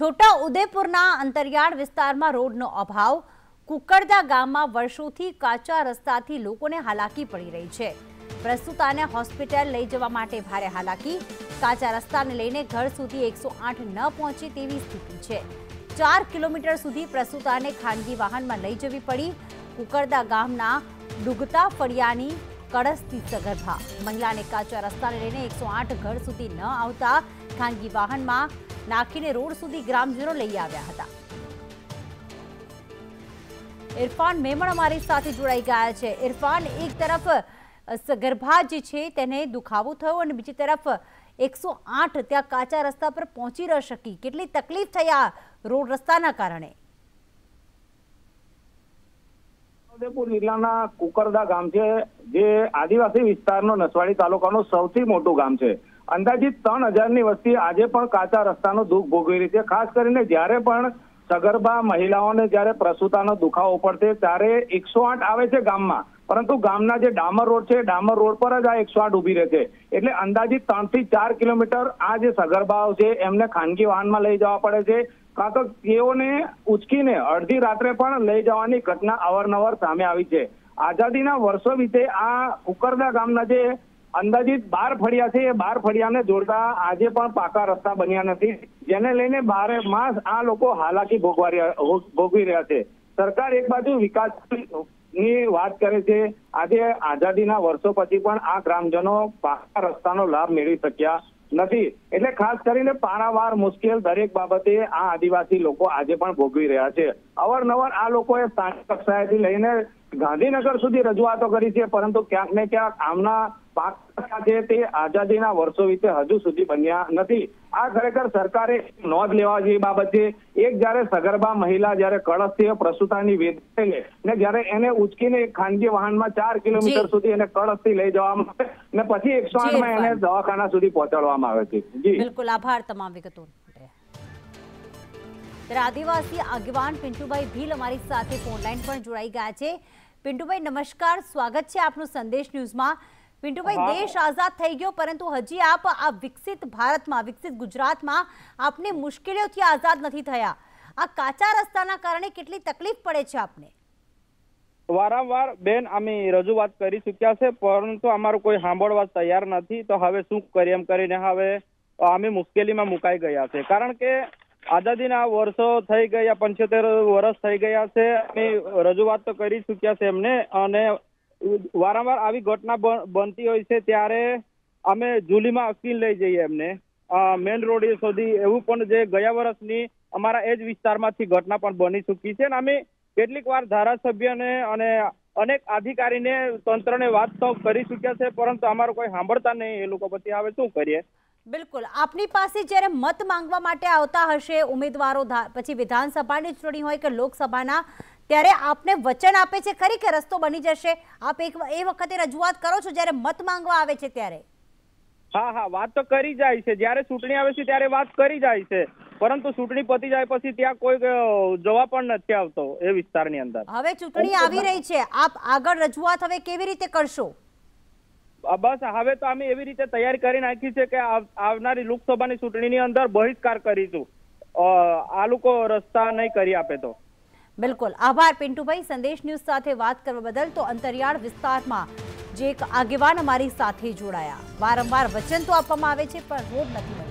છોટા ઉદેપુરના અંતરિયાળ વિસ્તારમાં રોડનો અભાવ કુકડદા ગામમાં વર્ષોથી કાચા રસ્તાથી લોકોને હાલાકી પડી રહી છે પ્રસ્તુતાને હોસ્પિટલ લઈ જવા માટે ભારે હાલાકી કાચા રસ્તાને લઈને ઘર સુધી એકસો ન પહોંચે તેવી સ્થિતિ છે ચાર કિલોમીટર સુધી પ્રસૂતાને ખાનગી વાહનમાં લઈ જવી પડી કુકરદા ગામના ડૂગતા ફળિયાની કળસથી સગર્ભા મહિલાને કાચા રસ્તાને લઈને એકસો ઘર સુધી ન આવતા ખાનગી વાહનમાં નાખીને રોડ સુધી ગ્રામજનો લઈ આવ્યા હતા ઇરફાન મેમણ અમારી સાથે જોડાઈ ગયા છે ઇરફાન એક તરફ ગર્ભા જે છે તેને દુખાવો થયો અને બીજી તરફ એકસો આઠ ત્યાં કાચા રસ્તા પર પહોંચી ન શકી કેટલી તકલીફ થઈ આ રોડ રસ્તાના કારણે છોટાઉદેપુર જિલ્લાના કુકરદા ગામ છે જે આદિવાસી વિસ્તારનો નસવાડી તાલુકાનો સૌથી મોટું ગામ છે અંદાજિત ત્રણ હજારની વસ્તી આજે પણ કાચા રસ્તાનો દુઃખ ભોગવી રહી છે ખાસ કરીને જ્યારે પણ સગર્ભા મહિલાઓને જ્યારે પ્રસૂતાનો દુખાવો પડશે ત્યારે એકસો આઠ આવે છે ગામમાં પરંતુ ગામના જે ડામર રોડ છે ડામર રોડ પર જ આ એકસો આઠ ઉભી રહે છે એટલે અંદાજિત ત્રણ થી ચાર કિલોમીટર આ જે સગર્ભાઓ છે એમને ખાનગી વાહનમાં લઈ જવા પડે છે કાં તો તેઓને ઉચકીને અડધી રાત્રે પણ લઈ જવાની ઘટના અવારનવાર સામે આવી છે આઝાદીના વર્ષો વિશે આ કુકરદા ગામના જે અંદાજિત બાર ફળિયા છે એ બાર ફળિયાને જોડતા આજે પણ પાકા રસ્તા બન્યા નથી જેને લઈને બારે માસ આ લોકો હાલાકી ભોગવા ભોગવી રહ્યા છે સરકાર એક બાજુ વિકાસ ની વાત કરે છે આજે આઝાદીના વર્ષો પછી પણ આ ગ્રામજનો પાકા રસ્તાનો લાભ મેળવી શક્યા નથી એટલે ખાસ કરીને પારાવાર મુશ્કેલ દરેક બાબતે આ આદિવાસી લોકો આજે પણ ભોગવી રહ્યા છે અવારનવાર આ લોકોએ સ્થાનિક કક્ષાએથી લઈને ગાંધીનગર સુધી રજૂઆતો કરી છે પરંતુ ક્યાંક ને ક્યાંક આમના તે આઝાદીના વર્ષો વિશે હજુ સુધી બન્યા નથી આ ખરેખર સરકારે નોંધ લેવા જેવી બાબત છે એક જ્યારે સગર્ભા મહિલા જ્યારે કળશથી પ્રસુતાની વેદને ને જ્યારે એને ઉચકીને ખાનગી વાહનમાં ચાર કિલોમીટર સુધી એને કળશથી લઈ જવામાં આવે ને પછી એકસો આઠમાં એને દવાખાના સુધી પહોંચાડવામાં આવે છે જી બિલકુલ આભાર તમામ વિગતો આદિવાસી આગેવાન પિન્ટુભાઈ ભીલ અમારી સાથે ફોનલાઈન પણ જોડાઈ ગયા છે પિન્ટુભાઈ નમસ્કાર સ્વાગત છે આપનું સંદેશ ન્યૂઝમાં પિન્ટુભાઈ દેશ આઝાદ થઈ ગયો પરંતુ હજી આપ આ વિકસિત ભારતમાં વિકસિત ગુજરાતમાં આપને મુશ્કેલીઓથી આઝાદ નથી થયા આ કાચા રસ્તાના કારણે કેટલી તકલીફ પડે છે આપને વારંવાર બેન અમે રજૂઆત કરી ચૂક્યા છે પરંતુ અમારું કોઈ સાંભળવા તૈયાર નથી તો હવે શું કરીએ એમ કરીને હવે અમે મુશ્કેલીમાં મુકાઈ ગયા છે કારણ કે આઝાદીના વર્ષો થઈ ગયા પંચોતેર વર્ષ થઈ ગયા છે અમે રજૂઆત તો કરી ચુક્યા છે એમને અને વારંવાર આવી ઘટના બનતી હોય છે ત્યારે અમે જુલીમાં અકીલ લઈ જઈએ એમને મેન રોડ સુધી એવું પણ જે ગયા વર્ષની અમારા એ જ વિસ્તારમાંથી ઘટના પણ બની ચૂકી છે અને અમે કેટલીક વાર ધારાસભ્યને અને અનેક અધિકારીને તંત્રને વાત તો કરી ચૂક્યા છે પરંતુ અમારું કોઈ સાંભળતા નહીં એ લોકો પછી હવે શું કરીએ બિલકુલ આપની પાસે જ્યારે મત માંગવા માટે આવતા હશે ઉમેદવારો પછી વિધાનસભાની ચૂંટણી હોય કે લોકસભાના ત્યારે આપને વચન આપે છે ખરી કે રસ્તો બની જશે આપ એક એ વખતે રજૂઆત કરો છો જ્યારે મત માંગવા આવે છે ત્યારે હા હા વાત તો કરી જાય છે જ્યારે ચૂંટણી આવે છે ત્યારે વાત કરી જાય છે પરંતુ ચૂંટણી પતી જાય પછી ત્યાં કોઈ જવાબ પણ નથી આવતો એ વિસ્તારની અંદર હવે ચૂંટણી આવી રહી છે આપ આગળ રજૂઆત હવે કેવી રીતે કરશો બસ હવે તો અમે એવી રીતે તૈયારી કરી નાખી છે કે આવનારી લોકસભાની ચૂંટણીની અંદર બહિષ્કાર કરીશું આ લોકો રસ્તા નહીં કરી આપે તો બિલકુલ આભાર પિન્ટુભાઈ સંદેશ ન્યૂઝ સાથે વાત કરવા બદલ તો અંતરિયાળ વિસ્તારમાં જે એક આગેવાન અમારી સાથે જોડાયા વારંવાર વચન તો આપવામાં આવે છે પણ રોડ નથી